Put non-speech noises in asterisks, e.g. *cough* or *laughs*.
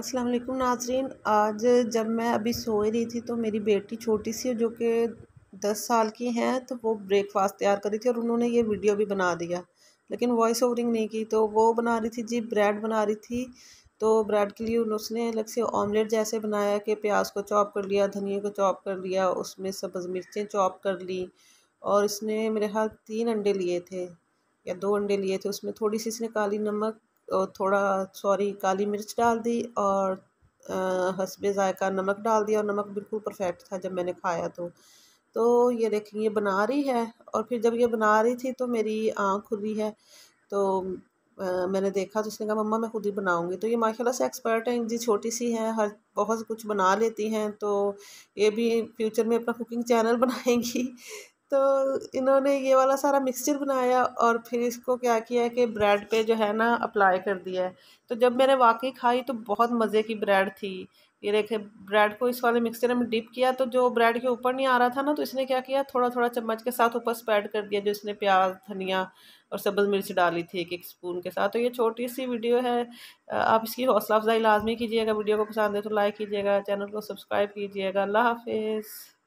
अस्सलाम वालेकुम नाजरीन आज जब मैं अभी सोए रही थी तो मेरी बेटी छोटी सी जो कि दस साल की हैं तो वो ब्रेकफास्ट तैयार कर रही थी और उन्होंने ये वीडियो भी बना दिया लेकिन वॉइस ओवरिंग नहीं की तो वो बना रही थी जी ब्रेड बना रही थी तो ब्रेड के लिए उसने अलग से ऑमलेट जैसे बनाया कि प्याज को चॉप कर लिया धनिया को चॉप कर लिया उसमें सब्ज़ मिर्चें चॉप कर ली और इसने मेरे हाथ तीन अंडे लिए थे या दो अंडे लिए थे उसमें थोड़ी सी इसने काली नमक और थोड़ा सॉरी काली मिर्च डाल दी और हसबे ज़ायका नमक डाल दिया और नमक बिल्कुल परफेक्ट था जब मैंने खाया तो तो ये देखें ये बना रही है और फिर जब ये बना रही थी तो मेरी आँख खुली है तो आ, मैंने देखा तो उसने कहा मम्मा मैं खुद ही बनाऊंगी तो ये माशाल्लाह से एक्सपर्ट हैं जी छोटी सी हैं हर बहुत कुछ बना लेती हैं तो ये भी फ्यूचर में अपना कुकिंग चैनल *laughs* बनाएंगी तो इन्होंने ये वाला सारा मिक्सचर बनाया और फिर इसको क्या किया कि ब्रेड पे जो है ना अप्लाई कर दिया है तो जब मैंने वाकई खाई तो बहुत मज़े की ब्रेड थी ये देखे ब्रेड को इस वाले मिक्सचर में डिप किया तो जो ब्रेड के ऊपर नहीं आ रहा था ना तो इसने क्या किया थोड़ा थोड़ा चम्मच के साथ ऊपर स्प्रेड कर दिया जो इसने प्याज धनिया और सब्ज़ मिर्च डाली थी एक एक स्पून के साथ तो ये छोटी सी वीडियो है आप इसकी हौसला अफजाई लाजमी कीजिएगा वीडियो को पसंद है तो लाइक कीजिएगा चैनल को सब्सक्राइब कीजिएगा अल्लाह हाफिज़